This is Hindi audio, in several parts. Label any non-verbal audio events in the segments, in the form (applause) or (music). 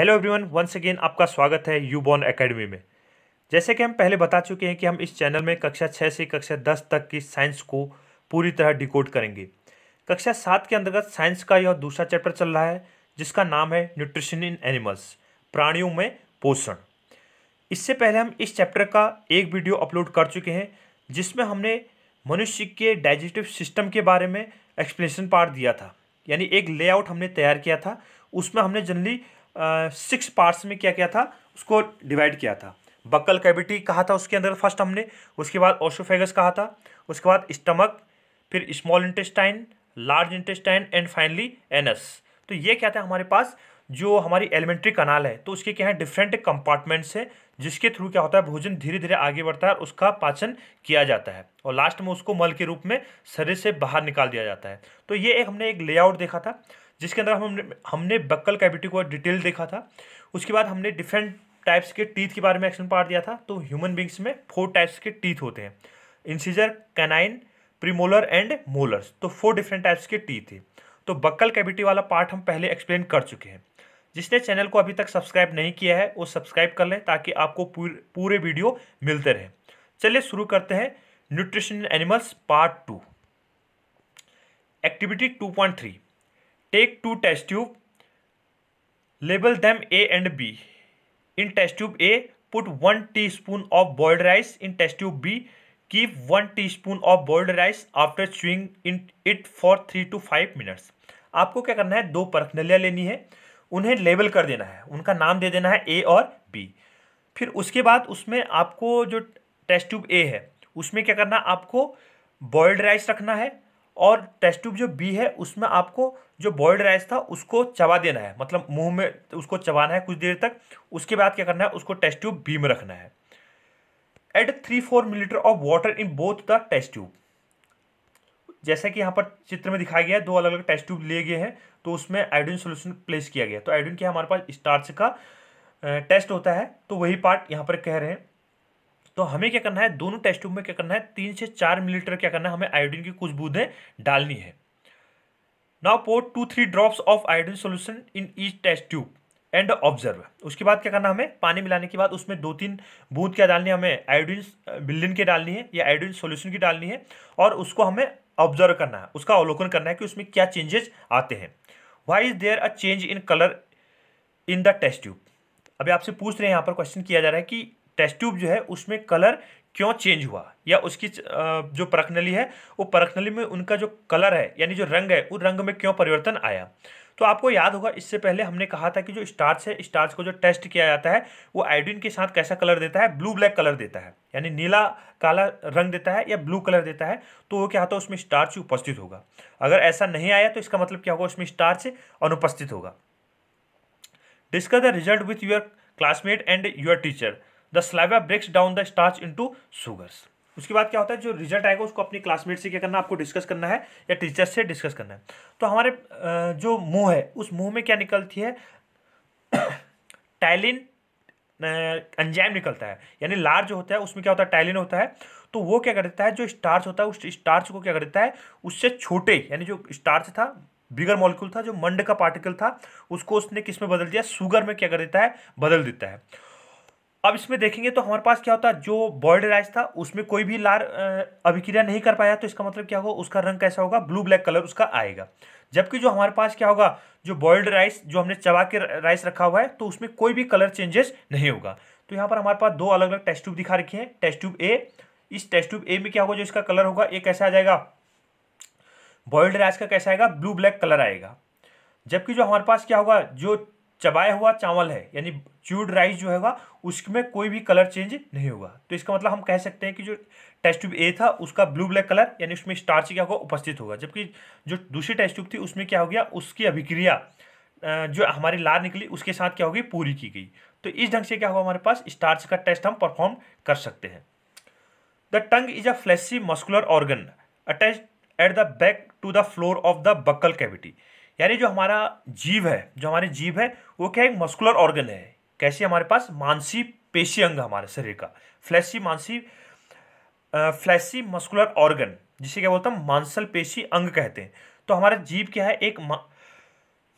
हेलो एवरीवन वंस अगेन आपका स्वागत है यू बॉर्न एकेडमी में जैसे कि हम पहले बता चुके हैं कि हम इस चैनल में कक्षा छः से कक्षा दस तक की साइंस को पूरी तरह डिकोड करेंगे कक्षा सात के अंतर्गत साइंस का यह दूसरा चैप्टर चल रहा है जिसका नाम है न्यूट्रिशन इन एनिमल्स प्राणियों में पोषण इससे पहले हम इस चैप्टर का एक वीडियो अपलोड कर चुके हैं जिसमें हमने मनुष्य के डाइजेस्टिव सिस्टम के बारे में एक्सप्लेनेशन पार्ट दिया था यानी एक लेआउट हमने तैयार किया था उसमें हमने जनरली सिक्स पार्ट्स में क्या क्या था उसको डिवाइड किया था बक्कल कैविटी कहा था उसके अंदर फर्स्ट हमने उसके बाद ओशोफेगस कहा था उसके बाद स्टमक फिर small intestine large intestine and finally anus तो ये क्या था हमारे पास जो हमारी एलिमेंट्री कनाल है तो उसके क्या है डिफरेंट कंपार्टमेंट्स है जिसके थ्रू क्या होता है भोजन धीरे धीरे आगे बढ़ता है और उसका पाचन किया जाता है और लास्ट में उसको मल के रूप में शरीर से बाहर निकाल दिया जाता है तो ये एक हमने एक लेआउट देखा था जिसके अंदर हमने हमने बक्कल कैविटी को डिटेल देखा था उसके बाद हमने डिफरेंट टाइप्स के टीथ के बारे में एक्शन पार्ट दिया था तो ह्यूमन बींग्स में फोर टाइप्स के टीथ होते हैं incisor canine premolar and molars तो फोर डिफरेंट टाइप्स के टीथ है तो बक्कल कैविटी वाला पार्ट हम पहले एक्सप्लेन कर चुके हैं जिसने चैनल को अभी तक सब्सक्राइब नहीं किया है वो सब्सक्राइब कर लें ताकि आपको पूरे वीडियो मिलते रहें चलिए शुरू करते हैं nutrition animals part two activity two point three take two test tube label them A and B in test tube A put one teaspoon of boiled rice in test tube B keep one teaspoon of boiled rice after swing in it for three two five minutes आपको क्या करना है दो परखनलियाँ लेनी है उन्हें लेबल कर देना है उनका नाम दे देना है ए और बी फिर उसके बाद उसमें आपको जो टेस्ट ट्यूब ए है उसमें क्या करना है आपको बॉयल्ड राइस रखना है और टेस्ट ट्यूब जो बी है उसमें आपको जो बॉयल्ड राइस था उसको चबा देना है मतलब मुंह में उसको चबाना है कुछ देर तक उसके बाद क्या करना है उसको टेस्ट ट्यूब बी में रखना है add three four millilitre of water in both the test tube जैसा कि यहाँ पर चित्र में दिखाया गया है दो अलग अलग टेस्ट ट्यूब लिए गए हैं तो उसमें आयोडिन सोल्यूशन प्लेस किया गया तो आयोडिन के हमारे पास स्टार्च का टेस्ट होता है तो वही पार्ट यहाँ पर कह रहे हैं तो हमें क्या करना है दोनों टेस्ट ट्यूब में क्या करना है तीन से चार मिलीलीटर क्या करना है हमें आयोडीन की कुछ बूंदें डालनी है now pour two three drops of iodine solution in each test tube and observe उसके बाद क्या करना हमें पानी मिलाने के बाद उसमें दो तीन बूंद क्या डालनी है हमें आयोडीन बिल्डिन की डालनी है या आयोडीन सोल्यूशन की डालनी है और उसको हमें ऑब्जर्व करना है उसका अवलोकन करना है कि उसमें क्या चेंजेस आते हैं why is there a change in colour in the test tube अभी आपसे पूछ रहे हैं यहाँ पर क्वेश्चन किया जा रहा है कि टेस्ट ट्यूब जो है उसमें कलर क्यों चेंज हुआ या उसकी जो परखनली है वो परखनली में उनका जो कलर है यानी जो रंग है उन रंग में क्यों परिवर्तन आया तो आपको याद होगा इससे पहले हमने कहा था कि जो स्टार्च है स्टार्च को जो टेस्ट किया जाता है वो आयोडीन के साथ कैसा कलर देता है ब्लू ब्लैक कलर देता है यानी नीला काला रंग देता है या ब्लू कलर देता है तो वो क्या होता है उसमें स्टार्च उपस्थित होगा अगर ऐसा नहीं आया तो इसका मतलब क्या होगा उसमें स्टार्च अनुपस्थित होगा discuss the result with your classmate and your teacher the saliva breaks down the starch into sugars उसके बाद क्या होता है जो रिजल्ट आएगा उसको अपने क्लासमेट से क्या करना आपको डिस्कस करना है या टीचर से डिस्कस करना है तो हमारे जो मुंह है उस मुंह में क्या निकलती है टाइलिन (coughs) एंजाइम निकलता है यानी लार जो होता है उसमें क्या होता है टाइलिन होता है तो वो क्या कर देता है जो स्टार्च होता है उस स्टार्च को क्या कर देता है उससे छोटे यानी जो स्टार्च था बिगर मॉलिक्यूल था जो मंड का पार्टिकल था उसको उसने किस में बदल दिया शुगर में क्या कर देता है बदल देता है अब इसमें देखेंगे तो हमारे पास क्या होता है जो बॉयड राइस था उसमें कोई भी लार अभिक्रिया नहीं कर पाया तो इसका मतलब क्या होगा उसका रंग कैसा होगा ब्लू ब्लैक कलर उसका आएगा जबकि जो हमारे पास क्या होगा जो बॉयल्ड राइस जो हमने चबा के राइस रखा हुआ है तो उसमें कोई भी कलर चेंजेस नहीं होगा तो यहाँ पर हमारे पास दो अलग अलग टेस्ट ट्यूब दिखा रखे हैं टेस्ट ट्यूब ए इस टेस्ट ट्यूब ए में क्या होगा जो इसका कलर होगा ये कैसा आ जाएगा बॉयल्ड राइस का कैसा आएगा ब्लू ब्लैक कलर आएगा जबकि जो हमारे पास क्या होगा जो चबाया हुआ चावल है यानी च्यूड राइस जो होगा उसमें कोई भी कलर चेंज नहीं होगा तो इसका मतलब हम कह सकते हैं कि जो टेस्ट ट्यूब ए था उसका ब्लू ब्लैक कलर यानी उसमें स्टार्च क्या होगा उपस्थित होगा जबकि जो दूसरी टेस्ट ट्यूब थी उसमें क्या हो गया उसकी अभिक्रिया जो हमारी लार निकली उसके साथ क्या होगी पूरी की गई तो इस ढंग से क्या होगा हमारे पास स्टार्च का टेस्ट हम परफॉर्म कर सकते हैं the tongue is a fleshy muscular organ attach at the back to the floor of the buccal cavity यानी जो हमारा जीव है जो हमारी जीव है वो क्या एक मस्कुलर ऑर्गन है कैसे हमारे पास मानसी पेशी अंग हमारे शरीर का फ्लैसी मानसी फ्लैसी मस्कुलर ऑर्गन जिसे क्या बोलते हैं मांसल पेशी अंग कहते हैं तो हमारा जीव क्या है एक मा,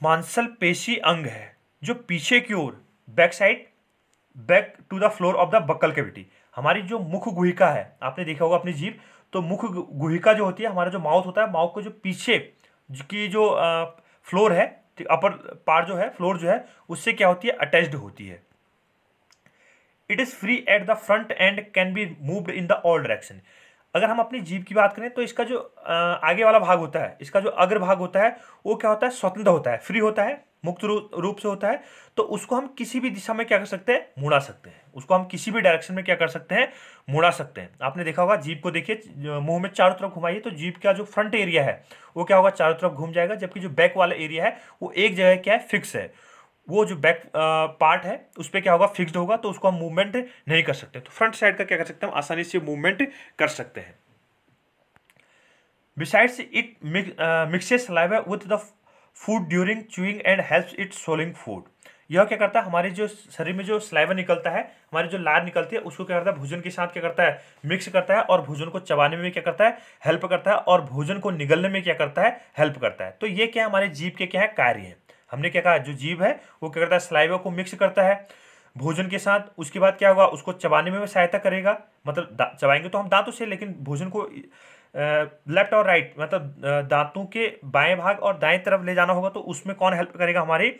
मांसल पेशी अंग है जो पीछे की ओर back side back to the floor of the buccal cavity हमारी जो मुख गुहिका है आपने देखा होगा अपनी जीव तो मुख गुहिका जो होती है हमारा जो माउथ होता है माउथ को जो पीछे की जो फ्लोर है ठीक अपर पार जो है फ्लोर जो है उससे क्या होती है अटैच्ड होती है it is free at the front and can be moved in the all direction अगर हम अपनी जीप की बात करें तो इसका जो आगे वाला भाग होता है इसका जो अग्र भाग होता है वो क्या होता है स्वतंत्र होता है फ्री होता है मुक्त रूप से होता है तो उसको हम किसी भी दिशा में क्या कर सकते हैं मुड़ा सकते हैं उसको हम किसी भी डायरेक्शन में क्या कर सकते हैं मुड़ा सकते हैं आपने देखा होगा जीप को देखिए मुंह में चारों तरफ घुमाइए तो जीप का जो फ्रंट एरिया है वो क्या होगा चारों तरफ घूम जाएगा जबकि जो बैक वाला एरिया है वो एक जगह क्या है फिक्स है वो जो बैक पार्ट है उस पर क्या होगा फिक्सड होगा तो उसको हम मूवमेंट नहीं कर सकते तो फ्रंट साइड का क्या कर सकते हैं हम आसानी से मूवमेंट कर सकते हैं बिसाइड्स इट मिक्सेस लाइव है with the food during chewing and help it swallowing food यह क्या करता है हमारे जो शरीर में जो स्लाइवा निकलता है हमारी जो लार निकलती है उसको क्या करता है भोजन के साथ क्या करता है मिक्स करता है और भोजन को चबाने में क्या करता है हेल्प करता है और भोजन को निगलने में क्या करता है हेल्प करता है तो ये क्या हमारे जीव के क्या है कार्य है हमने क्या कहा जो जीव है वो क्या करता है स्लाइवा को मिक्स करता है भोजन के साथ उसके बाद क्या होगा उसको चबाने में सहायता करेगा मतलब चबाएंगे तो हम दांतों से लेकिन भोजन को लेफ्ट और राइट मतलब दांतों के बाएं भाग और दाएं तरफ ले जाना होगा तो उसमें कौन हेल्प करेगा हमारी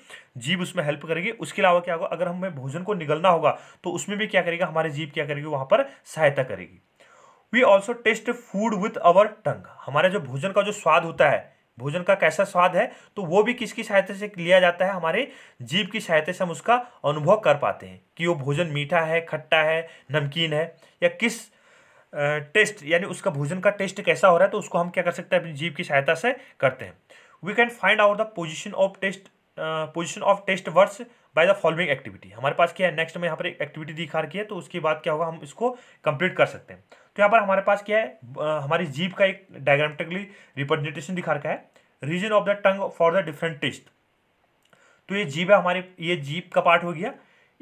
जीव उसमें हेल्प करेगी उसके अलावा क्या होगा अगर हमें भोजन को निगलना होगा तो उसमें भी क्या करेगा हमारी जीव क्या करेगी वहाँ पर सहायता करेगी we also taste food with our tongue हमारे जो भोजन का जो स्वाद होता है भोजन का कैसा स्वाद है तो वो भी किसकी सहायता से लिया जाता है हमारे जीव की सहायता से हम उसका अनुभव कर पाते हैं कि वो भोजन मीठा है खट्टा है नमकीन है या किस टेस्ट यानी उसका भोजन का टेस्ट कैसा हो रहा है तो उसको हम क्या कर सकते हैं अपनी जीव की सहायता से करते हैं we can find out the position of taste position of taste words by the following activity हमारे पास क्या है नेक्स्ट में यहाँ पर एक एक्टिविटी दिखा रखी है तो उसके बाद क्या होगा हम इसको कंप्लीट कर सकते हैं तो यहाँ पर हमारे पास क्या है uh, हमारी जीप का एक डायग्रामेटिकली रिप्रेजेंटेशन दिखा रखा है region of the tongue for the different taste तो ये जीप है हमारे ये जीप का पार्ट हो गया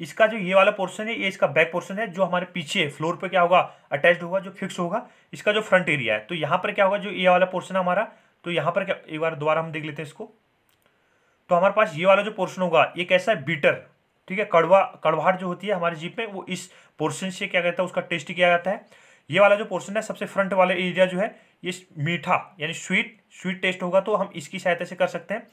इसका जो ये वाला पोर्सन है ये इसका बैक पोर्शन है जो हमारे पीछे फ्लोर पे क्या होगा अटैच्ड होगा जो फिक्स होगा इसका जो फ्रंट एरिया है तो यहाँ पर क्या होगा जो ये वाला पोर्सन है हमारा तो यहाँ पर क्या एक बार दोबारा हम देख लेते हैं इसको तो हमारे पास ये वाला जो पोर्सन होगा ये कैसा है बीटर ठीक है कड़वा कड़वाहट जो होती है हमारे जीप में वो इस पोर्सन से क्या कहता है उसका टेस्ट किया जाता है ये वाला जो पोर्सन है सबसे फ्रंट वाला एरिया जो है ये मीठा यानी स्वीट स्वीट टेस्ट होगा तो हम इसकी सहायता से कर सकते हैं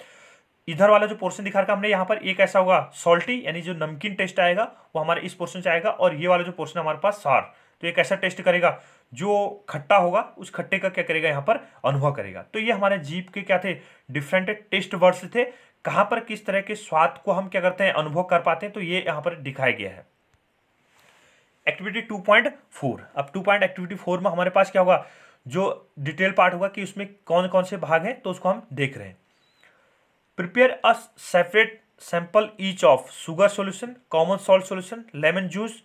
इधर वाला जो पोर्शन दिखा रखा हमने यहाँ पर एक ऐसा होगा सॉल्टी यानी जो नमकीन टेस्ट आएगा वो हमारे इस पोर्शन से आएगा और ये वाला जो पोर्शन हमारे पास सार तो एक ऐसा टेस्ट करेगा जो खट्टा होगा उस खट्टे का क्या करेगा यहाँ पर अनुभव करेगा तो ये हमारे जीप के क्या थे डिफरेंट टेस्ट वर्ड्स थे कहाँ पर किस तरह के स्वाद को हम क्या करते हैं अनुभव कर पाते हैं तो ये यहाँ पर दिखाया गया है एक्टिविटी टू पॉइंट फोर अब टू पॉइंट एक्टिविटी फोर में हमारे पास क्या होगा जो डिटेल पार्ट होगा कि उसमें कौन कौन से भाग हैं तो उसको हम देख रहे हैं prepare a separate sample each of sugar solution common salt solution lemon juice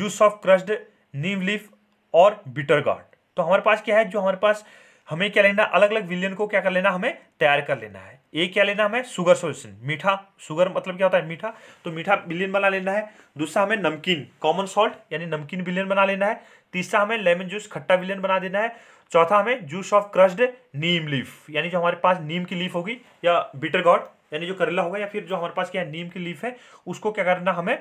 juice of crushed neem leaf और बिटर गार्ड तो हमारे पास क्या है जो हमारे पास हमें क्या लेना अलग अलग विलियन को क्या कर लेना हमें तैयार कर लेना है एक क्या लेना हमें शुगर सोल्यूशन मीठा शुगर मतलब क्या होता है मीठा तो मीठा बिलियन बना लेना है दूसरा हमें नमकीन कॉमन सॉल्ट यानी नमकीन बिलियन बना लेना है तीसरा हमें लेमन जूस खट्टा विलियन बना देना है चौथा हमें juice of crushed neem leaf यानी जो हमारे पास नीम की लीफ होगी या बिटर गॉड यानी जो करेला होगा या फिर जो हमारे पास क्या नीम की लीफ है उसको क्या करना हमें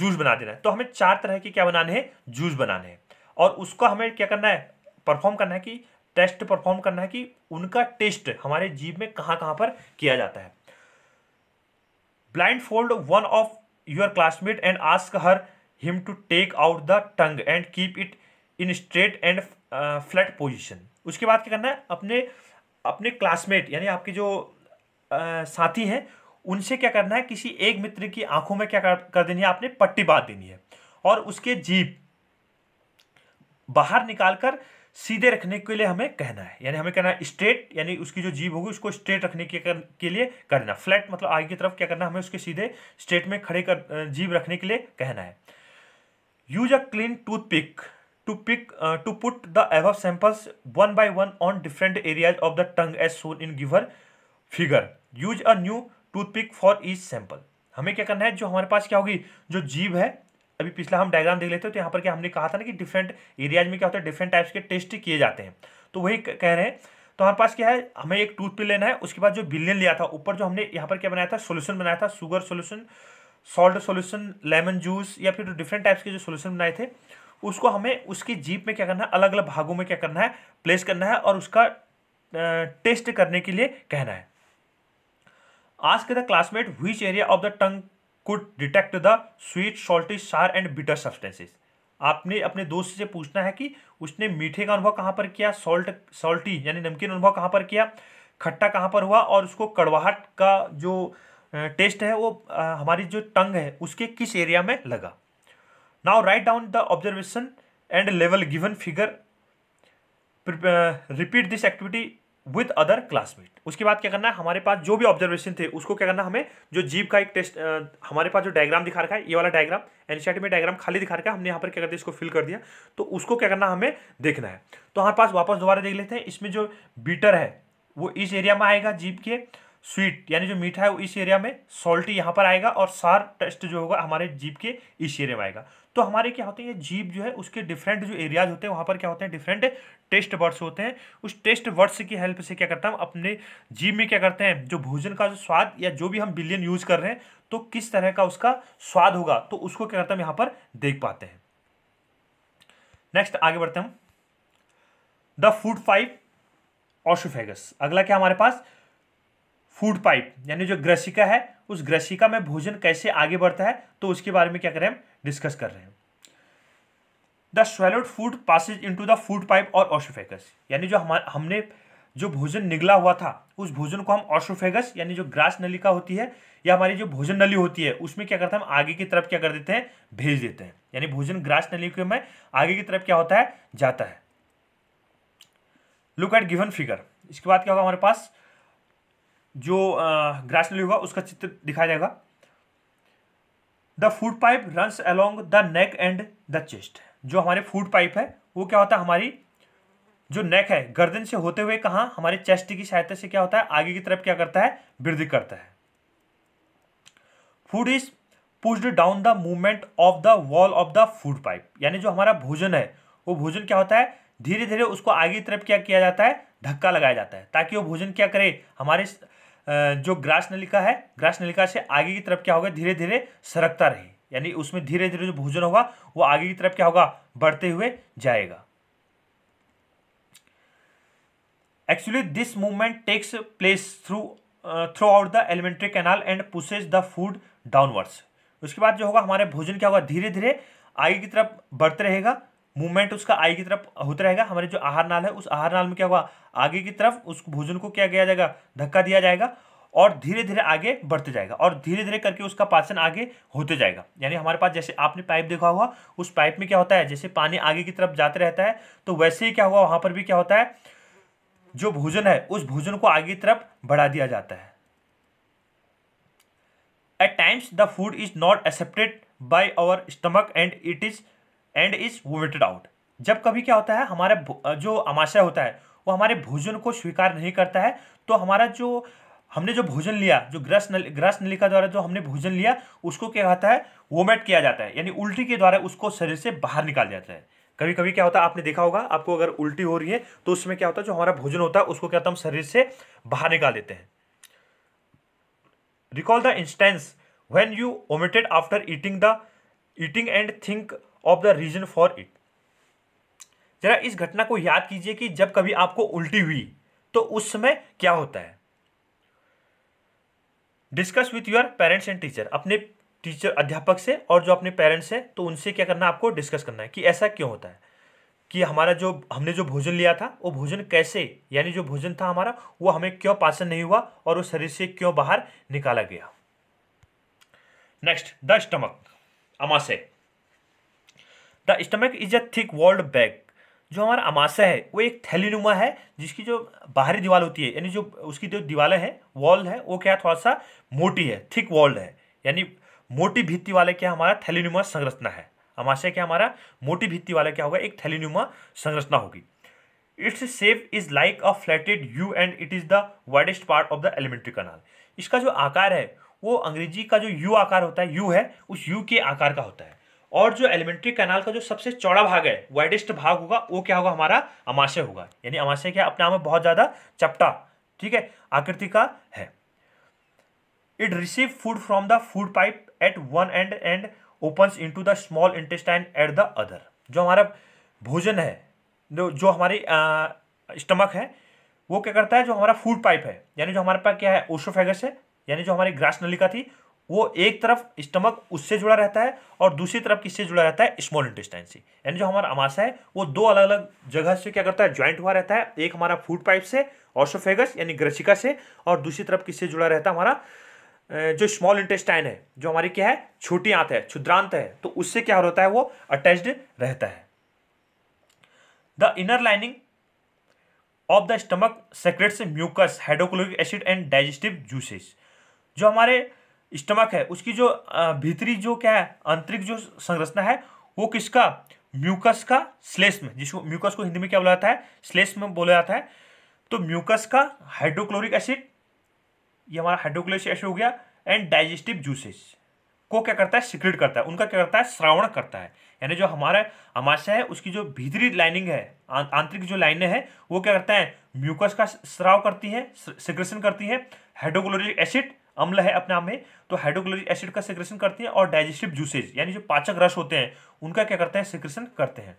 जूस बना देना है तो हमें चार तरह के क्या बनाने हैं जूस बनाने हैं और उसको हमें क्या करना है परफॉर्म करना है कि टेस्ट परफॉर्म करना है कि उनका टेस्ट हमारे जीव में कहाँ कहां पर किया जाता है blindfold one of your classmate and ask her him to take out the tongue and keep it in straight and flat position उसके बाद क्या करना है अपने अपने क्लासमेट यानी आपके जो आ, साथी हैं उनसे क्या करना है किसी एक मित्र की आंखों में क्या कर, कर देनी है आपने पट्टी बांध देनी है और उसके जीप बाहर निकालकर सीधे रखने के लिए हमें कहना है यानी हमें कहना है स्ट्रेट यानी उसकी जो जीभ होगी उसको स्ट्रेट रखने के कर, के लिए करना फ्लैट मतलब आगे की तरफ क्या करना है हमें उसके सीधे स्ट्रेट में खड़े कर जीभ रखने के लिए कहना है use a clean toothpick to pick to put the एव above samples one by one on different areas of the tongue as shown in giver figure use a new toothpick for each हमें क्या करना है जो हमारे पास क्या होगी जो जीव है अभी पिछला हम डायग्राम देख लेते हो तो यहाँ पर क्या हमने कहा था ना कि डिफरेंट एरियाज में क्या होता है डिफरेंट टाइप्स के टेस्ट किए जाते हैं तो वही कह रहे हैं तो हमारे पास क्या है हमें एक टूथपिक लेना है उसके बाद जो बिलियन लिया था ऊपर जो हमने यहाँ पर क्या बनाया था सोल्यूशन बनाया था sugar solution salt solution lemon juice या फिर डिफरेंट टाइप्स के जो सोल्यूशन बनाए थे उसको हमें उसकी जीप में क्या करना है अलग अलग भागों में क्या करना है प्लेस करना है और उसका टेस्ट करने के लिए कहना है के the classmate which area of the tongue could detect the sweet salty sour and bitter substances आपने अपने दोस्त से पूछना है कि उसने मीठे का अनुभव कहाँ पर किया सॉल्ट सॉल्टी यानी नमकीन अनुभव कहाँ पर किया खट्टा कहाँ पर हुआ और उसको कड़वाहट का जो टेस्ट है वो हमारी जो टंग है उसके किस एरिया में लगा now write down the observation and level given figure repeat this activity with other classmate उसके बाद क्या करना है हमारे पास जो भी ऑब्जर्वेशन थे उसको क्या करना हमें जो जीप का एक टेस्ट uh, हमारे पास जो डायग्राम दिखा रखा है ये वाला डायग्राम एनसीआर में डायग्राम खाली दिखा रखा है हमने यहाँ पर क्या कर दिया इसको फिल कर दिया तो उसको क्या करना हमें देखना है तो हमारे पास वापस दोबारा देख लेते हैं इसमें जो बीटर है वो इस एरिया में आएगा जीप के स्वीट यानी जो मीठा है वो इस एरिया में सॉल्टी यहाँ पर आएगा और सार टेस्ट जो होगा हमारे जीप के इस एरिया में आएगा तो हमारे क्या होते हैं जीप जो है उसके डिफरेंट जो एरियाज होते हैं वहाँ पर क्या होते हैं डिफरेंट टेस्ट वर्ड्स होते हैं उस टेस्ट वर्ड्स की हेल्प से क्या करता हूँ अपने जीप में क्या करते हैं जो भोजन का जो स्वाद या जो भी हम बिलियन यूज़ कर रहे हैं तो किस तरह का उसका स्वाद होगा तो उसको क्या करते हम यहाँ पर देख पाते हैं नेक्स्ट आगे बढ़ते हम द फूड फाइव ऑशोफेगस अगला क्या हमारे पास फूड पाइप यानी जो ग्रसिका है उस ग्रसिका में भोजन कैसे आगे बढ़ता है तो उसके बारे में क्या करें हम डिस्कस कर रहे हैं the swallowed food passes into the food pipe और ऑशोफेगस यानी जो हमारे हमने जो भोजन निगला हुआ था उस भोजन को हम ऑशोफेगस यानी जो ग्रास नलिका होती है या हमारी जो भोजन नली होती है उसमें क्या करते हैं हम आगे की तरफ क्या कर देते हैं भेज देते हैं यानी भोजन ग्रास के में आगे की तरफ क्या होता है जाता है लुक एट गिवन फिगर इसके बाद क्या होगा हमारे पास जो ग्रास लिली होगा उसका चित्र दिखाया जाएगा the food pipe runs along the neck and the chest जो हमारे फूड पाइप है वो क्या होता है हमारी जो नेक है गर्दन से होते हुए कहा हमारे चेस्ट की सहायता से क्या होता है आगे की तरफ क्या करता है वृद्धि करता है food is pushed down the movement of the wall of the food pipe यानी जो हमारा भोजन है वो भोजन क्या होता है धीरे धीरे उसको आगे की तरफ क्या किया जाता है धक्का लगाया जाता है ताकि वो भोजन क्या करे हमारे जो ग्रास नलिका है ग्रास नलिका से आगे की तरफ क्या होगा धीरे धीरे सरकता रहे यानी उसमें धीरे धीरे जो भोजन होगा वो आगे की तरफ क्या होगा बढ़ते हुए जाएगा actually this movement takes place through throughout the alimentary canal and pushes the food downwards उसके बाद जो होगा हमारे भोजन क्या होगा धीरे धीरे आगे की तरफ बढ़ते रहेगा मूवमेंट उसका आई की तरफ होता रहेगा हमारे जो आहार नाल है उस आहार नाल में क्या हुआ आगे की तरफ उस भोजन को क्या किया जाएगा धक्का दिया जाएगा और धीरे धीरे आगे बढ़ते जाएगा और धीरे धीरे करके उसका पाचन आगे होते जाएगा यानी हमारे पास जैसे आपने पाइप देखा हुआ उस पाइप में क्या होता है जैसे पानी आगे की तरफ जाते रहता है तो वैसे ही क्या हुआ वहां पर भी क्या होता है जो भोजन है उस भोजन को आगे की तरफ बढ़ा दिया जाता है at times the food is not accepted by our stomach and it is and is vomited out जब कभी क्या होता है हमारे जो अमाशय होता है वो हमारे भोजन को स्वीकार नहीं करता है तो हमारा जो हमने जो भोजन लिया जो ग्रस नल ग्रस नलिका द्वारा जो हमने भोजन लिया उसको क्या होता है वोमेट किया जाता है यानी उल्टी के द्वारा उसको शरीर से बाहर निकाल जाता है कभी कभी क्या होता है आपने देखा होगा आपको अगर उल्टी हो रही है तो उसमें क्या होता है जो हमारा भोजन होता है उसको क्या होता है हम शरीर से बाहर निकाल देते हैं recall the instance when you vomited after eating the eating and think of the reason for it जरा इस घटना को याद कीजिए कि जब कभी आपको उल्टी हुई तो उस समय क्या होता है discuss with your parents and teacher अपने टीचर अध्यापक से और जो अपने पेरेंट्स हैं तो उनसे क्या करना आपको डिस्कस करना है कि ऐसा क्यों होता है कि हमारा जो हमने जो भोजन लिया था वो भोजन कैसे यानी जो भोजन था हमारा वो हमें क्यों पाचन नहीं हुआ और वो शरीर से क्यों बाहर निकाला गया नेक्स्ट द स्टमक अमाशय the stomach is a thick walled bag जो हमारा अमाशा है वो एक थैलीनुमा है जिसकी जो बाहरी दीवार होती है यानी जो उसकी जो दीवारें हैं वॉल है वो क्या थोड़ा सा मोटी है थिक वॉल्ड है यानी मोटी भित्ति वाले क्या हमारा थैलीनुमा संरचना है अमाशय क्या हमारा मोटी भित्ति वाला क्या होगा एक थैलीनुमा संरचना होगी its shape is like a flattened U and it is the widest part of the alimentary canal इसका जो आकार है वो अंग्रेजी का जो यू आकार होता है यू है उस यू के आकार का होता है और जो एलिमेंट्री कैनाल का जो सबसे चौड़ा भाग है वाइडेस्ट भाग होगा वो क्या होगा हमारा अमाशय होगा यानी अमाशय क्या अपने आप में बहुत ज़्यादा चपटा ठीक है आकृति का है it receive food from the food pipe at one end and into the small intestine at the other जो हमारा भोजन है जो जो हमारी स्टमक है वो क्या करता है जो हमारा फूड पाइप है यानी जो हमारे पास क्या है ओशोफेगस है यानी जो हमारी ग्रास नलिका थी वो एक तरफ स्टमक उससे जुड़ा रहता है और दूसरी तरफ किससे जुड़ा रहता है स्मॉल इंटेस्टाइन से यानी जो हमारा अमाशा है वो दो अलग अलग जगह से क्या करता है ज्वाइंट हुआ रहता है एक हमारा फूड पाइप से ऑसोफेगस यानी ग्रसिका से और दूसरी तरफ किससे जुड़ा रहता है हमारा जो स्मॉल इंटेस्टाइन है जो हमारी क्या है छोटी आंत है क्षुद्रांत है तो उससे क्या होता है वो अटैच्ड रहता है the inner lining of the stomach secretes mucus hydrochloric acid and digestive juices जो हमारे स्टमक है उसकी जो भीतरी जो क्या है आंतरिक जो संरचना है वो किसका म्यूकस का स्लेस्म जिसको म्यूकस को हिंदी में क्या बोला जाता है स्लेस्म बोला जाता है तो म्यूकस का हाइड्रोक्लोरिक एसिड ये हमारा हाइड्रोक्लोरिक एसिड हो गया एंड डाइजेस्टिव जूसेस को क्या करता है सिक्रेट करता है उनका क्या करता है श्रावण करता है यानी जो हमारा अमाशय है उसकी जो भीतरी लाइनिंग है आंतरिक जो लाइनें हैं वो क्या करता है म्यूकस का स्राव करती है सिक्रेशन करती है हाइड्रोक्लोरिक एसिड अम्ल है अपने आप में तो हाइड्रोक्लोरिक एसिड का सिक्रेशन करते हैं और डाइजेस्टिव जूसेज यानी जो पाचक रस होते हैं उनका क्या करते हैं सिक्रेशन करते हैं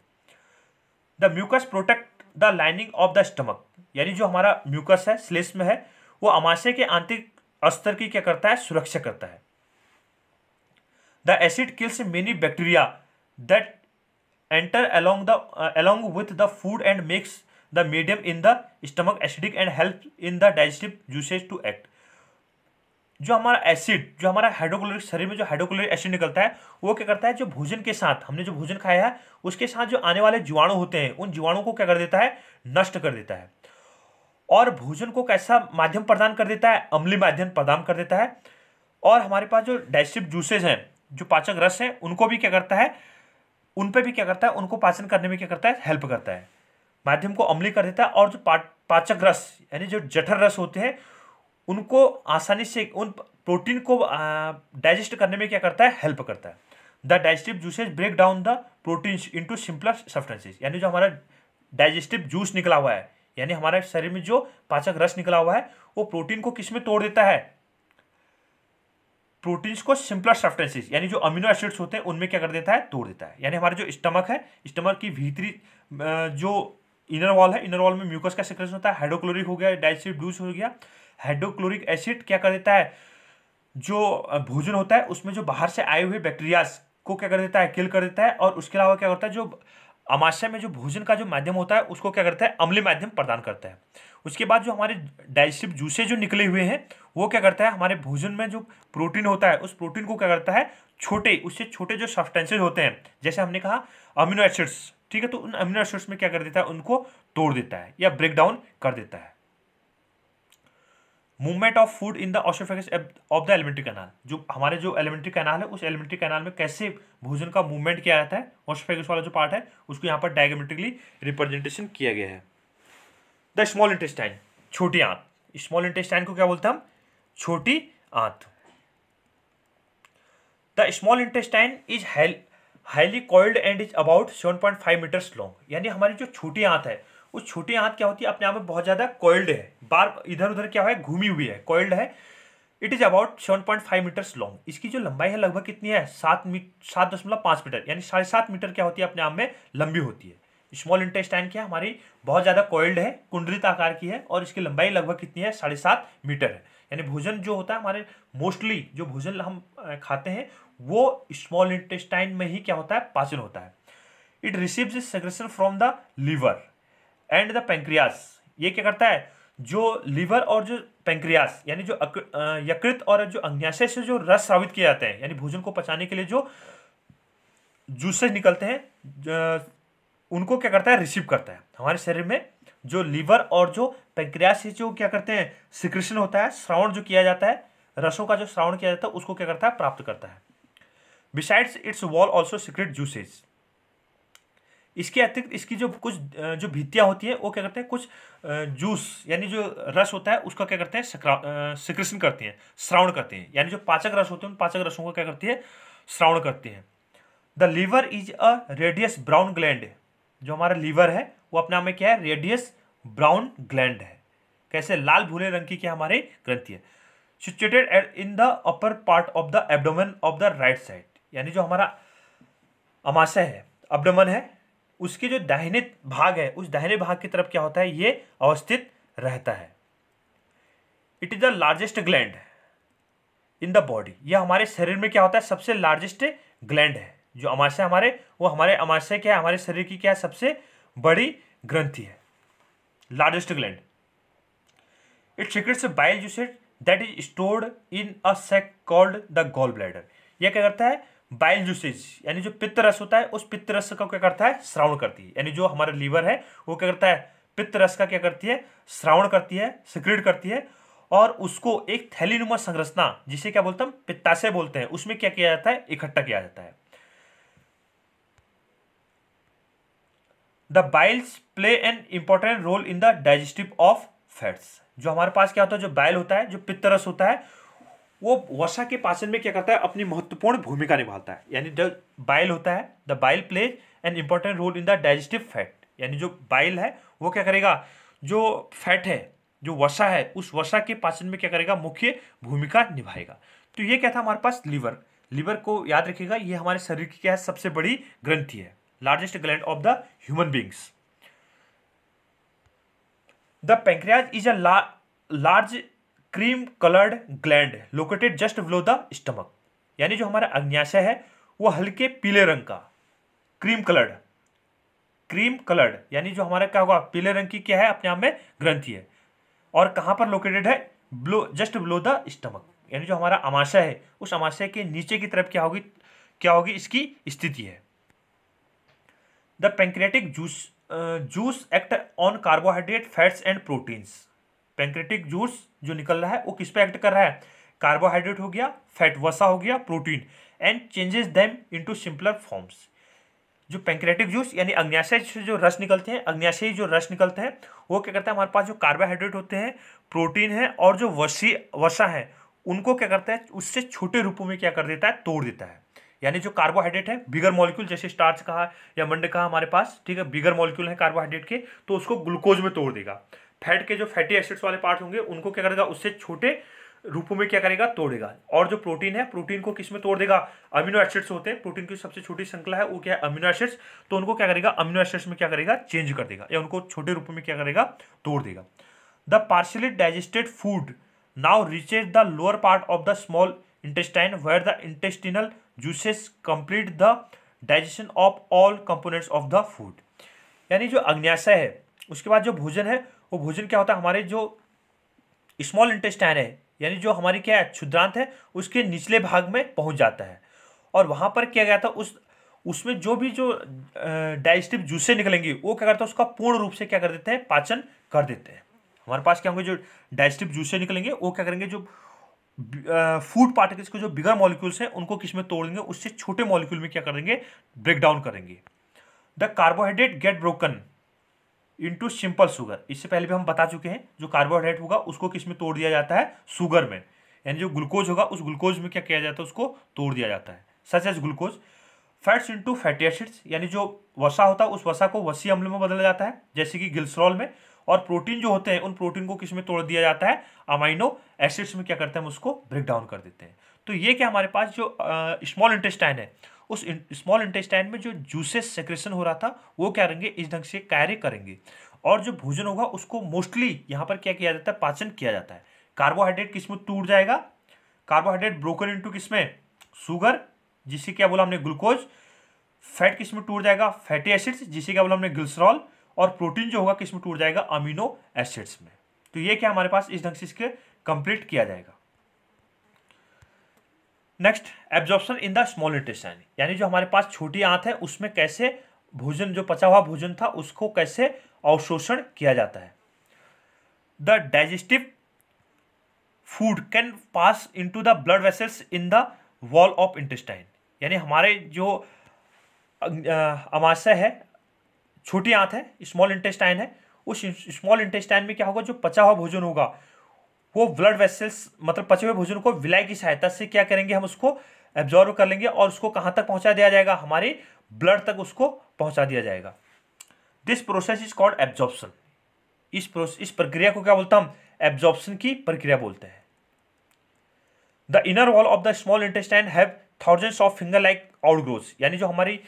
the mucus protect the lining of the stomach यानी जो हमारा म्यूकस है स्लेस में है वो अमाशय के आंतरिक स्तर की क्या करता है सुरक्षा करता है the acid kills many bacteria that enter along the along with the food and makes the medium in the stomach acidic and help in the digestive juices to act जो हमारा एसिड जो हमारा हाइड्रोक्लोरिक शरीर में जो हाइड्रोक्लोरिक एसिड निकलता है वो क्या करता है जो भोजन के साथ हमने जो भोजन खाया है उसके साथ जो आने वाले जीवाणु होते हैं उन जीवाणु को क्या कर देता है नष्ट कर देता है और भोजन को कैसा माध्यम प्रदान कर देता है अम्ली माध्यम प्रदान कर देता है और हमारे पास जो डाइसिप जूसेज हैं जो पाचक रस हैं उनको भी क्या करता है उन पर भी क्या करता है उनको पाचन करने में क्या करता है हेल्प करता है माध्यम को अम्ली कर देता है और जो पाचक रस यानी जो जठर रस होते हैं उनको आसानी से उन प्रोटीन को डाइजेस्ट करने में क्या करता है हेल्प करता है the digestive juices break down the protein into simpler substances यानी जो हमारा डाइजेस्टिव जूस निकला हुआ है यानी हमारे शरीर में जो पाचक रस निकला हुआ है वो प्रोटीन को किस में तोड़ देता है प्रोटीन्स को सिंपलर सब्सटेंसेज यानी जो अमीनो एसिड्स होते हैं उनमें क्या कर देता है तोड़ देता है यानी हमारा जो स्टमक है स्टमक की भीतरी जो इनर वॉल है इनर वॉल में म्यूकस का सिक्रेशन होता है हाइड्रोक्लोरिक हो गया डाइजेस्टिव जूस हो गया हाइड्रोक्लोरिक एसिड क्या कर देता है जो भोजन होता है उसमें जो बाहर से आए हुए बैक्टीरियाज को क्या कर देता है किल कर देता है और उसके अलावा क्या करता है जो अमाशय में जो भोजन का जो माध्यम होता है उसको क्या करता है अम्ली माध्यम प्रदान करता है उसके बाद जो हमारे डाइजेस्टिव जूसे जो निकले हुए हैं वो क्या करता है हमारे भोजन में जो प्रोटीन होता है उस प्रोटीन को क्या करता है छोटे उससे छोटे जो सब्सटेंसेज होते हैं जैसे हमने कहा अमीनो एसिड्स ठीक है तो उन अमीनो एसिड्स में क्या कर देता है उनको तोड़ देता है या ब्रेक डाउन कर देता है movement of food in the oesophagus of the alimentary canal जो हमारे जो एलिमेंट्री कैनाल है उस एलिमेंट्री कैनाल में कैसे भोजन का मूवमेंट किया जाता है ऑस्ट्रोफेगस वाला जो पार्ट है उसको यहाँ पर डायग्रामेटिकली रिप्रेजेंटेशन किया गया है द स्मॉल इंटेस्टाइन छोटी आंत स्मॉल इंटेस्टाइन को क्या बोलते हैं हम छोटी आंत the small intestine is highly coiled and is about seven point five metres long यानी हमारी जो छोटी आंत है उस छोटी आंत क्या होती है अपने आप में बहुत ज़्यादा कॉइल्ड है बार इधर उधर क्या है घूमी हुई है कॉइल्ड है it is about seven point five metres long इसकी जो लंबाई है लगभग कितनी है सात मीट सात दशमलव पांच मीटर यानी साढ़े सात मीटर क्या होती है अपने आप में लंबी होती है स्मॉल इंटेस्टाइन क्या हमारी बहुत ज़्यादा कॉइल्ड है कुंडलित आकार की है और इसकी लंबाई लगभग कितनी है साढ़े सात मीटर है यानी भोजन जो होता है हमारे मोस्टली जो भोजन हम खाते हैं वो स्मॉल इंटेस्टाइन में ही क्या होता है पाचन होता है it receives secretion from the liver and the pancreas ये क्या करता है जो लीवर और जो पेंक्रियास यानी जो यकृत और जो अंग्याशय से जो रस श्रावित किए जाते हैं यानी भोजन को पचाने के लिए जो जूसेज निकलते हैं उनको क्या करता है रिसीव करता है हमारे शरीर में जो लीवर और जो पेंक्रियास से जो क्या करते हैं सिक्रेशन होता है श्रावण जो किया जाता है रसों का जो श्रावण किया जाता है उसको क्या करता है प्राप्त करता है besides its wall also secrete juices इसके अतिरिक्त इसकी जो कुछ जो भित्तियाँ होती है वो क्या करते हैं कुछ जूस यानी जो रस होता है उसका क्या करते हैं सिक्रेशन करते हैं श्रावण करते हैं यानी जो पाचक रस होते हैं उन पाचक रसों का क्या करती है श्रावण करती हैं the liver is a reddish brown gland जो हमारा लीवर है वो अपने आप में क्या है रेडियस ब्राउन ग्लैंड है कैसे लाल भूरे रंग की क्या हमारे ग्रंथि है situated in the upper part of the abdomen of the right side यानी जो हमारा अमाशय है एब्डोमेन है उसके जो दाहिने भाग है उस दाहिने भाग की तरफ क्या होता है ये अवस्थित रहता है it is the largest gland in the body यह हमारे शरीर में क्या होता है सबसे लार्जेस्ट ग्लैंड है जो अमाशय हमारे वो हमारे अमाशय क्या है हमारे शरीर की क्या है सबसे बड़ी ग्रंथि है largest gland it secretes bile juice that is stored in a sac called the gall bladder यह क्या करता है बाइल जूसेज यानी जो पित्तरस होता है उस पित्तरस का क्या करता है श्रावण करती है यानी जो हमारा लीवर है वो क्या करता है पित्तरस का क्या करती है श्रावण करती है सिक्रेट करती है और उसको एक थैलीनुमा संरचना जिसे क्या बोलते हैं पित्ताशय बोलते हैं उसमें क्या किया जाता है इकट्ठा किया जाता है the biles play an important role in the digestive of fats जो हमारे पास क्या होता है जो बाइल होता है जो पित्तरस होता है वो वर्षा के पाचन में क्या करता है अपनी महत्वपूर्ण भूमिका निभाता है यानी जो बाइल होता है the bile plays an important role in the digestive fat यानी जो बाइल है वो क्या करेगा जो फैट है जो वसा है उस वसा के पाचन में क्या करेगा मुख्य भूमिका निभाएगा तो ये क्या था हमारे पास लीवर लीवर को याद रखिएगा ये हमारे शरीर की क्या है सबसे बड़ी ग्रंथि है largest gland of the human beings the pancreas is a large cream coloured gland located just below the stomach यानी जो हमारा अग्न्याशय है वो हल्के पीले रंग का क्रीम कलर्ड क्रीम कलर्ड यानी जो हमारा क्या होगा पीले रंग की क्या है अपने आप में ग्रंथि है और कहाँ पर लोकेटेड है below just below the stomach यानी जो हमारा अमाशय है उस अमाशय के नीचे की तरफ क्या होगी क्या होगी इसकी स्थिति है the pancreatic juice juice act on carbohydrate fats and proteins pancreatic juice जो निकल रहा है वो किस पे एक्ट कर रहा है कार्बोहाइड्रेट हो गया फैट वसा हो गया protein and changes them into simpler forms जो पेंक्रेटिक जूस यानी अग्न्याशय से जो रस निकलते हैं अग्न्याशय जो रस निकलते हैं वो क्या करता है हमारे पास जो कार्बोहाइड्रेट होते हैं प्रोटीन है और जो वसी वसा है उनको क्या करता है उससे छोटे रूपों में क्या कर देता है तोड़ देता है यानी जो कार्बोहाइड्रेट है बिगर मॉलिक्यूल जैसे स्टार्च कहा या मंड कहा हमारे पास ठीक है बिगर मॉलिक्यूल है कार्बोहाइड्रेट के तो उसको ग्लूकोज में तोड़ देगा फैट के जो फैटी एसिड्स वाले पार्ट होंगे उनको क्या करेगा उससे छोटे रूपों में क्या करेगा तोड़ेगा और जो प्रोटीन है प्रोटीन को किस में तोड़ देगा अमीनो एसिड्स होते हैं प्रोटीन की सबसे छोटी श्रृंखला है वो क्या है अमीनो एसिड्स तो उनको क्या करेगा अमीनो एसिड्स में क्या करेगा चेंज कर देगा या उनको छोटे रूप में क्या करेगा तोड़ देगा the partially digested food now reaches the lower part of the small intestine where the intestinal juices complete the digestion of all components of the food यानी जो अग्न्याशय है उसके बाद जो भोजन है वो भोजन क्या होता है हमारे जो स्मॉल इंटेस्टाइन है यानी जो हमारी क्या है क्षुद्रांत है उसके निचले भाग में पहुंच जाता है और वहाँ पर क्या गया था उस उसमें जो भी जो डाइजेस्टिव जूसें निकलेंगी वो क्या करता है उसका पूर्ण रूप से क्या कर देते हैं पाचन कर देते हैं हमारे पास क्या होंगे जो डाइजेस्टिव जूसें निकलेंगे वो क्या करेंगे जो फूड पार्टिकल्स के जो बिगर मॉलिक्यूल्स हैं उनको किस में तोड़ देंगे उससे छोटे मॉलिक्यूल में क्या करेंगे ब्रेक डाउन करेंगे the carbohydrate get broken into simple sugar इससे पहले भी हम बता चुके हैं जो कार्बोहाइड्रेट होगा उसको किस में तोड़ दिया जाता है शुगर में यानी जो ग्लूकोज होगा उस ग्लूकोज में क्या किया जाता है उसको तोड़ दिया जाता है such as glucose fats into fatty acids यानी जो वसा होता है उस वसा को वसी अम्ल में बदला जाता है जैसे कि गिल्सरॉल में और प्रोटीन जो होते हैं उन प्रोटीन को किस में तोड़ दिया जाता है अमाइनो एसिड्स में क्या करते हैं हम उसको ब्रेक डाउन कर देते हैं तो ये क्या हमारे पास जो स्मॉल इंटेस्टाइन है उस स्मॉल इंटेस्टाइन में जो जूसेस सेक्रेशन हो रहा था वो क्या करेंगे इस ढंग से कार्य करेंगे और जो भोजन होगा उसको मोस्टली यहाँ पर क्या किया जाता है पाचन किया जाता है कार्बोहाइड्रेट किस में टूट जाएगा कार्बोहाइड्रेट ब्रोकन इंटू किस में शुगर जिसे क्या बोला हमने ग्लूकोज फैट किस में टूट जाएगा फैटी एसिड्स जिसे क्या बोला हमने ग्लिसरॉल और प्रोटीन जो होगा किस में टूट जाएगा अमीनो एसिड्स में तो ये क्या हमारे पास इस ढंग से इसके कंप्लीट किया जाएगा next absorption in the small intestine यानी जो हमारे पास छोटी आंत है उसमें कैसे भोजन जो पचा हुआ भोजन था उसको कैसे अवशोषण किया जाता है the digestive food can pass into the blood vessels in the wall of intestine यानी हमारे जो अमाशय है छोटी आंत है स्मॉल इंटेस्टाइन है उस स्मॉल इंटेस्टाइन में क्या होगा जो पचा हुआ भोजन होगा वो ब्लड वेसल्स मतलब पचे हुए भोजन को विलय की सहायता से क्या करेंगे हम उसको एब्जॉर्व कर लेंगे और उसको कहां तक पहुंचा दिया जाएगा हमारे ब्लड तक उसको पहुंचा दिया जाएगा this process is called absorption इस प्रोसेस इस प्रक्रिया को क्या बोलता हम एब्जॉर्प्शन की प्रक्रिया बोलते हैं the inner wall of the small intestine have thousands of finger like outgrowth यानी जो हमारी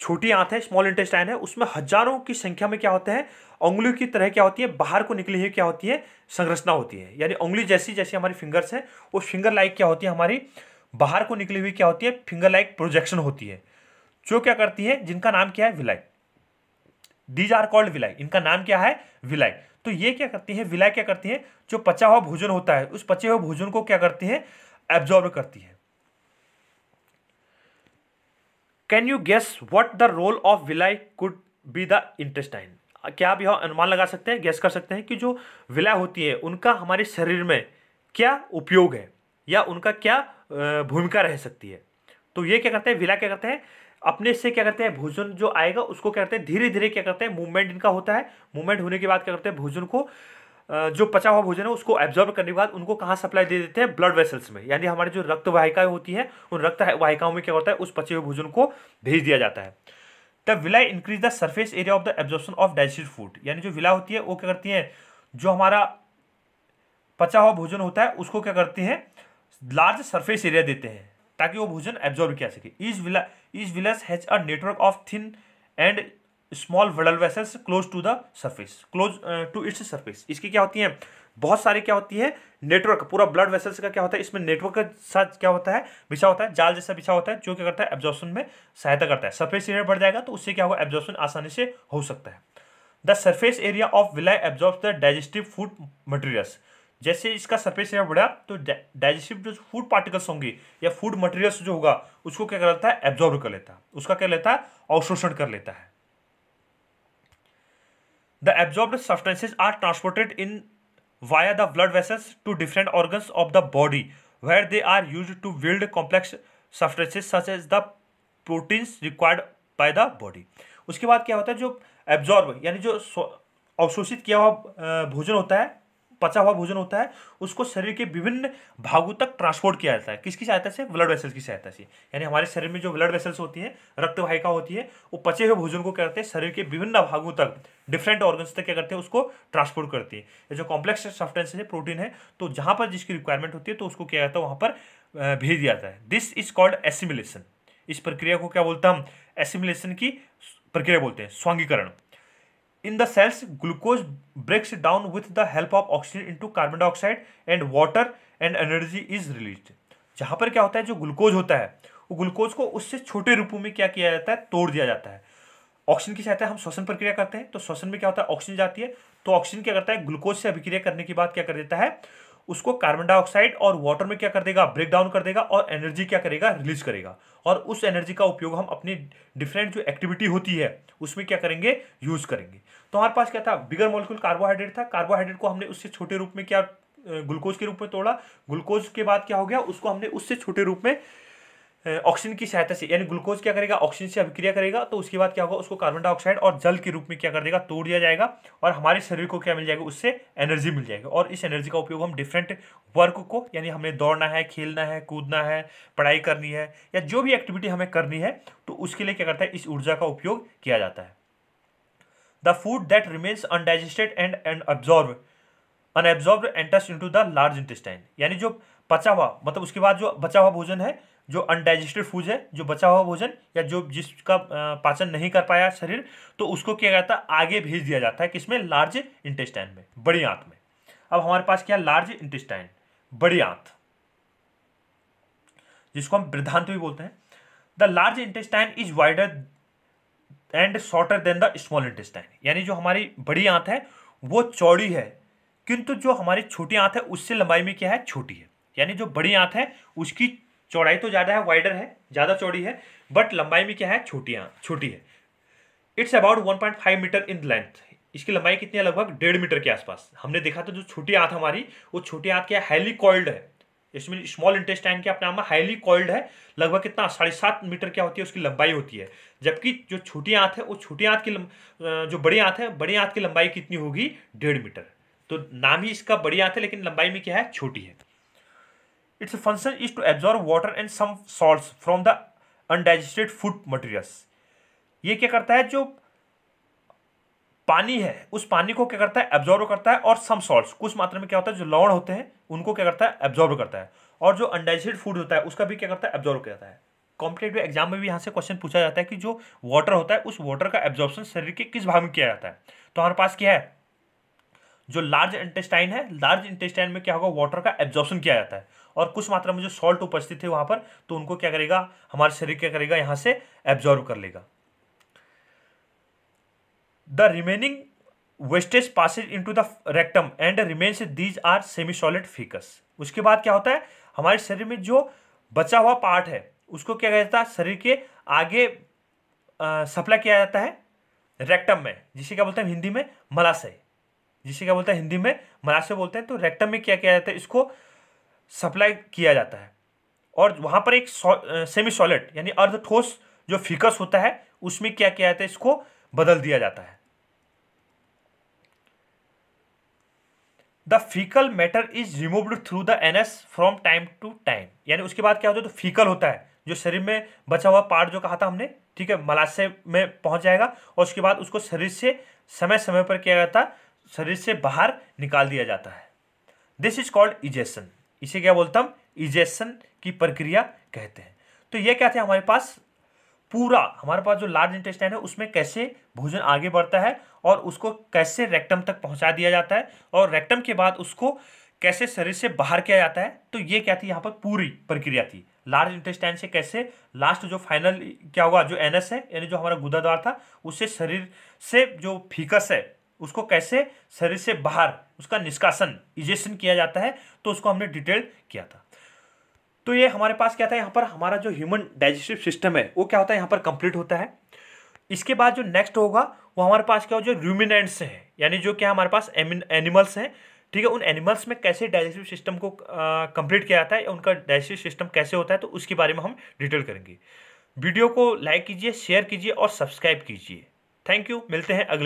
छोटी आंत है स्मॉल इंटेस्टाइन है उसमें हजारों की संख्या में क्या होते हैं उंगली की तरह क्या होती है बाहर को निकली हुई क्या होती है संरचना होती है यानी उंगली जैसी जैसी हमारी फिंगर्स है वो फिंगर लाइक क्या होती है हमारी बाहर को निकली हुई क्या होती है फिंगर लाइक प्रोजेक्शन होती है जो क्या करती है जिनका नाम क्या है villi these are called villi इनका नाम क्या है विलाई तो ये क्या करती है विलाई क्या करती है जो पचा हुआ भोजन होता है उस पचे हुए भोजन को क्या करती है एब्जॉर्व करती है can you guess what the role of villi could be the intestine क्या आप यह अनुमान लगा सकते हैं गैस कर सकते हैं कि जो विलय होती है उनका हमारे शरीर में क्या उपयोग है या उनका क्या भूमिका रह सकती है तो ये क्या करते हैं विलाय क्या करते हैं अपने से क्या करते हैं भोजन जो आएगा उसको क्या करते हैं धीरे धीरे क्या करते हैं मूवमेंट इनका होता है मूवमेंट होने के बाद क्या करते हैं भोजन को जो पचा हुआ भोजन है उसको एब्जॉर्ब करने के बाद उनको कहाँ सप्लाई दे देते हैं ब्लड वेसल्स में यानी हमारे जो रक्त वाहिकाएं होती है उन रक्त वाहिकाओं में क्या होता है उस पचे हुए भोजन को भेज दिया जाता है the villi increase the surface area of the absorption of digestive food यानी जो विला होती है वो क्या करती है जो हमारा पचा हुआ भोजन होता है उसको क्या करते हैं लार्ज सरफेस एरिया देते हैं ताकि वो भोजन एब्जॉर्ब किया सके इस विला इस villus has a network of thin and small वडल vessels close to the surface close to its surface इसकी क्या होती है बहुत सारी क्या होती है नेटवर्क पूरा ब्लड वेसल्स का क्या होता है इसमें नेटवर्क के साथ क्या होता है बिछा होता है जाल जैसा बिछा होता है जो क्या करता है एब्जॉर्प्शन में सहायता करता है सर्फेस एरिया बढ़ जाएगा तो उससे क्या होगा एब्जॉर्शन आसानी से हो सकता है the surface area of villi absorb the digestive food materials जैसे इसका सर्फेस एरिया बढ़ा तो डाइजेस्टिव जो फूड पार्टिकल्स होंगे या फूड मटेरियल्स जो होगा उसको क्या करता है एब्जॉर्ब कर लेता है उसका क्या लेता है अवशोषण कर लेता है the absorbed substances are transported in via the blood vessels to different organs of the body where they are used to build complex substances such as the proteins required by the body उसके बाद क्या होता है जो एब्जॉर्ब यानी जो अवशोषित किया हुआ भोजन होता है पचा हुआ भोजन होता है उसको शरीर के विभिन्न भागों तक ट्रांसपोर्ट किया जाता है किसकी सहायता से ब्लड वेसल्स की सहायता से यानी हमारे शरीर में जो ब्लड वेसल्स होती है रक्तवाहिका होती है वो पचे हुए भोजन को करते हैं शरीर के विभिन्न भागों तक डिफरेंट ऑर्गन्स तक क्या करते हैं उसको ट्रांसपोर्ट करती है जो कॉम्प्लेक्स सब्सटेंस है प्रोटीन है तो जहाँ पर जिसकी रिक्वायरमेंट होती है तो उसको क्या जाता है वहाँ पर भेज दिया जाता है दिस इज कॉल्ड एसिमिलेशन इस प्रक्रिया को क्या बोलता हम एसिमिलेशन की प्रक्रिया बोलते हैं स्वांगीकरण In the cells, glucose breaks down with the help of oxygen into carbon dioxide and water and energy is release जहां पर क्या होता है जो ग्लूकोज होता है वो ग्लूकोज को उससे छोटे रूपों में क्या किया जाता है तोड़ दिया जाता है ऑक्सीजन की सहायता हम श्वसन प्रक्रिया करते हैं तो श्वसन में क्या होता है ऑक्सीजन जाती है तो ऑक्सीजन क्या करता है ग्लूकोज से अभिक्रिया करने के बाद क्या कर देता है उसको कार्बन डाइऑक्साइड और वाटर में क्या कर देगा ब्रेक डाउन कर देगा और एनर्जी क्या करेगा रिलीज करेगा और उस एनर्जी का उपयोग हम अपनी डिफरेंट जो एक्टिविटी होती है उसमें क्या करेंगे यूज करेंगे तो हमारे पास क्या था बिगर मोलिकुल कार्बोहाइड्रेट था कार्बोहाइड्रेट को हमने उससे छोटे रूप में क्या ग्लूकोज के रूप में तोड़ा ग्लूकोज के बाद क्या हो गया उसको हमने उससे छोटे रूप में ऑक्सीजन की सहायता से यानी ग्लूकोज क्या करेगा ऑक्सीजन से अभिक्रिया करेगा तो उसके बाद क्या होगा उसको कार्बन डाइऑक्साइड और जल के रूप में क्या कर देगा तोड़ दिया जाएगा और हमारे शरीर को क्या मिल जाएगा उससे एनर्जी मिल जाएगी और इस एनर्जी का उपयोग हम डिफरेंट वर्क को यानी हमें दौड़ना है खेलना है कूदना है पढ़ाई करनी है या जो भी एक्टिविटी हमें करनी है तो उसके लिए क्या करता है इस ऊर्जा का उपयोग किया जाता है the food that remains undigested and and absorb unabsorb enters into the large intestine यानी जो पचा हुआ मतलब उसके बाद जो बचा हुआ भोजन है जो अनडाइजेस्टेड फूड है जो बचा हुआ भोजन या जो जिसका पाचन नहीं कर पाया शरीर तो उसको किया जाता है आगे भेज दिया जाता है किसमें लार्ज इंटेस्टाइन में बड़ी आंत में अब हमारे पास क्या लार्ज इंटेस्टाइन बड़ी आंत जिसको हम वृद्धांत भी बोलते हैं the large intestine is wider and shorter than the small intestine यानी जो हमारी बड़ी आंत है वो चौड़ी है किंतु जो हमारी छोटी आंत है उससे लंबाई में क्या है छोटी है यानी जो बड़ी आंत है उसकी चौड़ाई तो ज़्यादा है वाइडर है ज़्यादा चौड़ी है बट लंबाई में क्या है छोटियाँ छोटी है it's about one point five metre in length इसकी लंबाई कितनी है लगभग डेढ़ मीटर के आसपास हमने देखा था जो छोटी आंत हमारी वो छोटी आंत क्या हाईली कॉइल्ड है इसमें स्मॉल इंटेस्ट के अपने में हाईली कॉल्ड है लगभग कितना साढ़े सात मीटर क्या होती है उसकी लंबाई होती है जबकि जो छोटी आंत है वो छोटी आंत की जो बड़ी आंत है बड़ी आंत की लंबाई कितनी होगी डेढ़ मीटर तो नाम ही इसका बड़ी आंत है लेकिन लंबाई में क्या है छोटी है its function is to absorb water and some salts from the undigested food materials ये क्या करता है जो पानी है उस पानी को क्या करता है एब्जॉर्व करता है और सम सॉल्ट्स कुछ मात्रा में क्या होता है जो लवण होते हैं उनको क्या करता है एब्जॉर्व करता है और जो अनडाइजेस्टेड फूड होता है उसका भी क्या करता है एब्जॉर्व करता है कॉम्पिटेटिव एग्जाम में भी यहाँ से क्वेश्चन पूछा जाता है कि जो वाटर होता है उस वाटर का एब्जॉर्बन शरीर के किस भाग में किया जाता है तो हमारे पास क्या है जो लार्ज इंटेस्टाइन है लार्ज इंटेस्टाइन में क्या होगा वाटर का एब्जॉर्बन किया जाता है और कुछ मात्रा में जो सॉल्ट उपस्थित है वहां पर तो उनको क्या करेगा हमारे शरीर क्या करेगा यहां से एब्जॉर्व कर लेगा the remaining wastage passes to the rectum and remains these are semi solid faeces उसके बाद क्या होता है हमारे शरीर में जो बचा हुआ पार्ट है उसको क्या किया जाता है शरीर के आगे सप्लाई किया जाता है रेक्टम में जिसे क्या बोलते हैं हिंदी में मलाशय जिसे क्या बोलते हैं हिंदी में मलाशय बोलते हैं तो रेक्टम में क्या किया जाता है इसको सप्लाई किया जाता है और वहाँ पर एक सेमी सॉलिड यानी अर्ध ठोस जो फिकस होता है उसमें क्या किया जाता है इसको बदल दिया जाता है the faecal matter is removed through the anus from time to time यानी उसके बाद क्या होता है तो फीकल होता है जो शरीर में बचा हुआ पार्ट जो कहा था हमने ठीक है मलाशय में पहुंच जाएगा और उसके बाद उसको शरीर से समय समय पर किया जाता है शरीर से बाहर निकाल दिया जाता है दिस इज कॉल्ड इजेशन इसे क्या बोलता हम इजेशन की प्रक्रिया कहते हैं तो ये क्या थे हमारे पास पूरा हमारे पास जो लार्ज इंटेस्टाइन है उसमें कैसे भोजन आगे बढ़ता है और उसको कैसे रेक्टम तक पहुंचा दिया जाता है और रेक्टम के बाद उसको कैसे शरीर से बाहर किया जाता है तो ये क्या थी यहाँ पर पूरी प्रक्रिया थी लार्ज इंटेस्टाइन से कैसे लास्ट जो फाइनल क्या हुआ जो एनएस है यानी जो हमारा द्वार था उससे शरीर से जो फीकस है उसको कैसे शरीर से बाहर उसका निष्कासन इजेशन किया जाता है तो उसको हमने डिटेल किया था तो ये हमारे पास क्या था यहाँ पर हमारा जो ह्यूमन डाइजेस्टिव सिस्टम है वो क्या होता है यहाँ पर कंप्लीट होता है इसके बाद जो नेक्स्ट होगा वो हमारे पास क्या हो जो रूमिनेंट्स हैं यानी जो क्या हमारे पास एनिमल्स हैं ठीक है उन एनिमल्स में कैसे डाइजेस्टिव सिस्टम को कंप्लीट किया जाता है उनका डाइजेस्टिव सिस्टम कैसे होता है तो उसके बारे में हम डिटेल करेंगे वीडियो को लाइक कीजिए शेयर कीजिए और सब्सक्राइब कीजिए थैंक यू मिलते हैं अगले